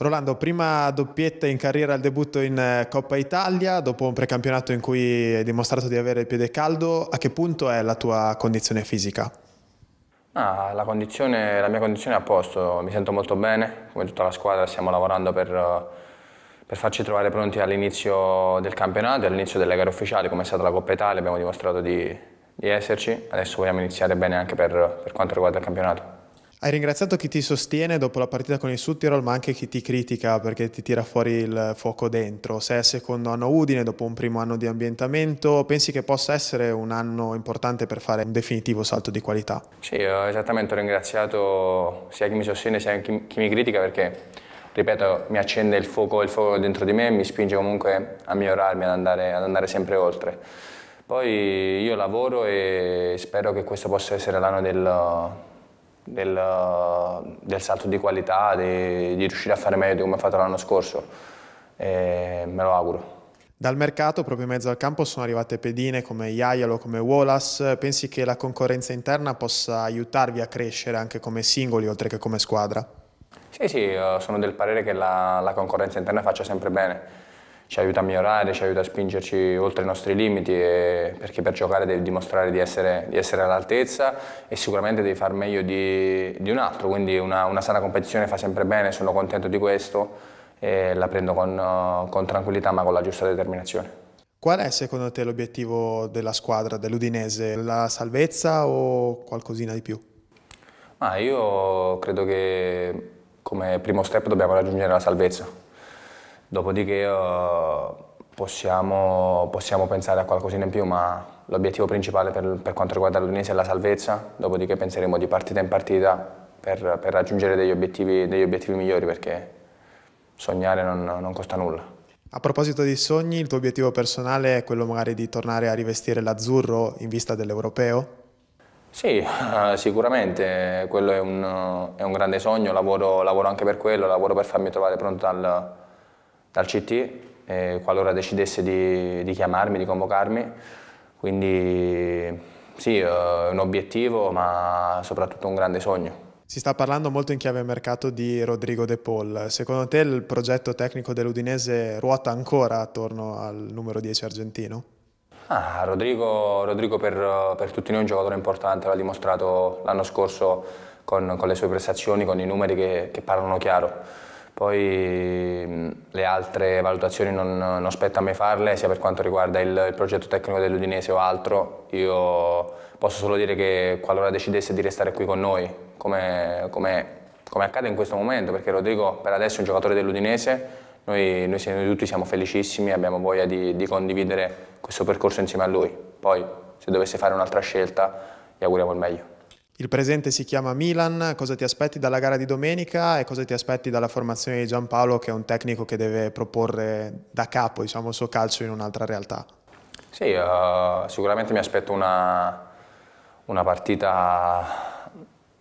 Rolando, prima doppietta in carriera al debutto in eh, Coppa Italia, dopo un precampionato in cui hai dimostrato di avere il piede caldo, a che punto è la tua condizione fisica? Ah, la, condizione, la, mia condizione è a posto, mi sento molto bene, come tutta la squadra stiamo lavorando per, per farci trovare pronti all'inizio del campionato all'inizio delle gare ufficiali, come è stata la Coppa Italia, abbiamo dimostrato di, di esserci, adesso vogliamo iniziare bene anche per, per quanto riguarda il campionato. Hai ringraziato chi ti sostiene dopo la partita con il Sud Tirol, ma anche chi ti critica perché ti tira fuori il fuoco dentro. Sei al secondo anno Udine, dopo un primo anno di ambientamento, pensi che possa essere un anno importante per fare un definitivo salto di qualità? Sì, eh, esattamente, ho ringraziato sia chi mi sostiene sia chi, chi mi critica perché, ripeto, mi accende il fuoco, il fuoco dentro di me e mi spinge comunque a migliorarmi, ad andare, ad andare sempre oltre. Poi io lavoro e spero che questo possa essere l'anno del del, del salto di qualità, di, di, riuscire a fare meglio di come ha fatto l'anno scorso. E me lo auguro. Dal mercato, proprio in mezzo al campo, sono arrivate pedine come Iaialo, come Wallace. Pensi che la concorrenza interna possa aiutarvi a crescere anche come singoli, oltre che come squadra? Sì, sì, eh, sono del parere che la, la concorrenza interna faccia sempre bene ci aiuta a migliorare, ci aiuta a spingerci oltre i nostri limiti e, perché per giocare devi dimostrare di essere, di essere all'altezza e sicuramente devi far meglio di, di un altro, quindi una, una, sana competizione fa sempre bene, sono contento di questo e la prendo con, con tranquillità ma con la giusta determinazione. Qual è secondo te l'obiettivo della squadra dell'Udinese? La salvezza o qualcosina di più? Ma io credo che come primo step dobbiamo raggiungere la salvezza dopodiché eh, possiamo, possiamo, pensare a qualcosina in più, ma l'obiettivo principale per, per quanto riguarda l'Udinese è la salvezza, dopodiché penseremo di partita in partita per, per raggiungere degli obiettivi, degli obiettivi, migliori, perché sognare non, non costa nulla. A proposito dei sogni, il tuo obiettivo personale è quello magari di tornare a rivestire l'azzurro in vista dell'europeo? Sì, eh, sicuramente, quello è un, è un grande sogno, lavoro, lavoro, anche per quello, lavoro per farmi trovare pronto al, dal CT eh, qualora decidesse di, di, chiamarmi, di convocarmi. Quindi sì, eh, è un obiettivo ma soprattutto un grande sogno. Si sta parlando molto in chiave mercato di Rodrigo De Paul. Secondo te il progetto tecnico dell'Udinese ruota ancora attorno al numero 10 argentino? Ah, Rodrigo, Rodrigo per, per, tutti noi è un giocatore importante, l'ha dimostrato l'anno scorso con, con, le sue prestazioni, con i numeri che, che parlano chiaro. Poi le altre valutazioni non, non spetta a me farle, sia per quanto riguarda il, il progetto tecnico dell'Udinese o altro. Io posso solo dire che qualora decidesse di restare qui con noi, come, come, come accade in questo momento, perché Rodrigo per adesso è un giocatore dell'Udinese, noi, noi, noi tutti siamo felicissimi e abbiamo voglia di, di condividere questo percorso insieme a lui. Poi se dovesse fare un'altra scelta gli auguriamo il meglio. Il presente si chiama Milan, cosa ti aspetti dalla gara di domenica e cosa ti aspetti dalla formazione di Giampaolo che è un tecnico che deve proporre da capo diciamo, il suo calcio in un'altra realtà? Sì, uh, sicuramente mi aspetto una, una partita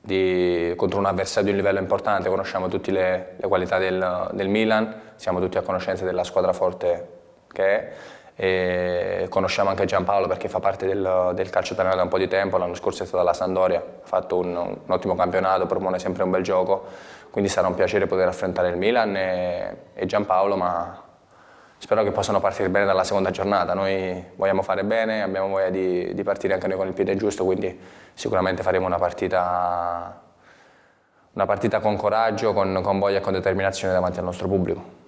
di, contro un avversario di un livello importante, conosciamo tutte le, le, qualità del, del Milan, siamo tutti a conoscenza della squadra forte che è e conosciamo anche Giampaolo perché fa parte del, del calcio italiano da un po' di tempo, l'anno scorso è stata la Sandoria, ha fatto un, un, ottimo campionato, propone sempre un bel gioco, quindi sarà un piacere poter affrontare il Milan e, e Giampaolo, ma spero che possano partire bene dalla seconda giornata, noi vogliamo fare bene, abbiamo voglia di, di partire anche noi con il piede giusto, quindi sicuramente faremo una partita, una partita con coraggio, con, con voglia e con determinazione davanti al nostro pubblico.